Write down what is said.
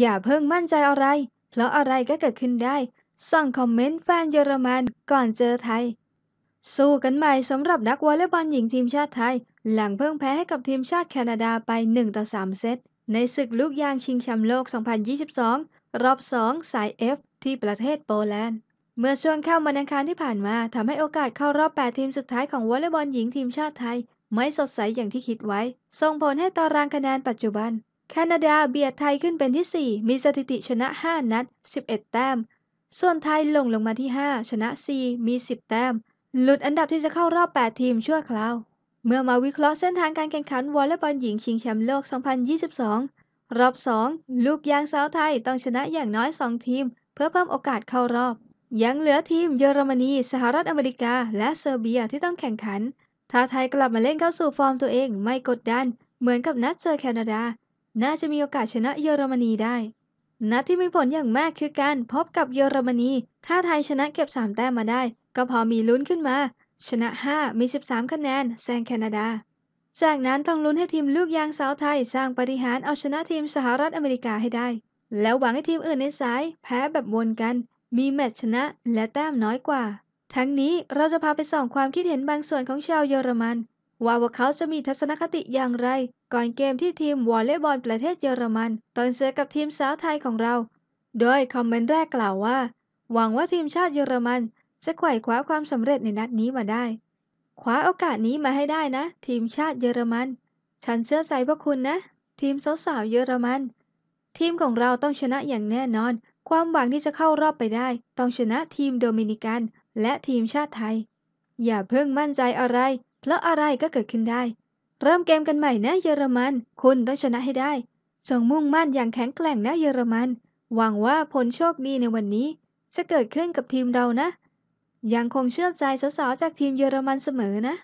อย่าเพิ่งมั่นใจอะไร เพราะอะไรก็เกิดขึ้นได้ ส่องคอมเมนต์แฟนเยอรมันก่อนเจอไทย สู้กันใหม่สำหรับนักวอลเลย์บอลหญิงทีมชาติไทย หลังเพิ่งแพ้ให้กับทีมชาติแคนาดาไป 1 ต่อ 3 เซตในศึกลูกยางชิงแชมป์โลก 2022 รอบ2สาย F ที่ประเทศโปแลนด์ เมื่อช่วงเข้ามาในคารที่ผ่านมาทำให้โอกาสเข้ารอบ8ทีมสุดท้ายของวอลเลย์บอลหญิงทีมชาติไทยไม่สดใสอย่างที่คิดไว้ ส่งผลให้ตารางคะแนนปัจจุบันแคนาดาเบียดไทยขึ้นเป็นที่ 4 มีสถิติชนะ 5 นัด 11 แต้ม ส่วนไทยลงลงมาที่ 5 ชนะ 4 มี 10 แต้ม หลุดอันดับที่จะเข้ารอบ 8 ทีมชั่วคราว เมื่อมาวิเคราะห์เส้นทางการแข่งขันวอลเลย์บอลหญิง ชิงแชมป์โลก 2022 รอบ 2 ลูกยางสาวไทยต้องชนะอย่างน้อย 2 ทีม เพื่อเพิ่มโอกาสเข้ารอบ ยังเหลือทีม เยอรมนีสหรัฐอเมริกาและเซอร์เบียที่ต้องแข่งขันถ้าไทยกลับมาเล่นเข้าสู่ฟอร์มตัวเองไม่กดดันเหมือนกับนัดเจอแคนาดาน่าจะมีโอกาสชนะเยอรมนีได้ นัดที่มีผลอย่างมากคือการพบกับเยอรมนี ถ้าไทยชนะเก็บ3แต้มมาได้ก็พอมีลุ้นขึ้นมา ชนะ 5 มี 13 คะแนนแซงแคนาดา จากนั้นต้องลุ้นให้ทีมลูกยางสาวไทยสร้างปฏิหารเอาชนะทีมสหรัฐอเมริกาให้ได้ แล้วหวังให้ทีมอื่นในสายแพ้แบบวนกัน มีแมตช์ชนะและแต้มน้อยกว่า ทั้งนี้เราจะพาไปส่องความคิดเห็นบางส่วนของชาวเยอรมันว่าพวกเขาจะมีทัศนคติอย่างไร ก่อนเกมที่ทีมวอลเลย์บอลประเทศเยอรมัน ตอนเสือกับทีมสาวไทยของเรา โดยคอมเมนต์แรกกล่าวว่า หวังว่าทีมชาติเยอรมัน จะไขว่คว้าความสำเร็จในนัดนี้มาได้คว้าโอกาสนี้มาให้ได้นะ ทีมชาติเยอรมัน ฉันเชื่อใจพวกคุณนะ ทีมสาวๆเยอรมัน ทีมของเราต้องชนะอย่างแน่นอน ความหวังที่จะเข้ารอบไปได้ ต้องชนะทีมโดมินิกัน และทีมชาติไทย อย่าเพิ่งมั่นใจอะไรแล้วอะไรก็เกิดขึ้นได้ เริ่มเกมกันใหม่นะเยอรมัน คุณต้องชนะให้ได้ จงมุ่งมั่นอย่างแข็งแกร่งนะเยอรมัน หวังว่าผลโชคดีในวันนี้ จะเกิดขึ้นกับทีมเรานะ ยังคงเชื่อใจสาวๆจากทีมเยอรมันเสมอนะ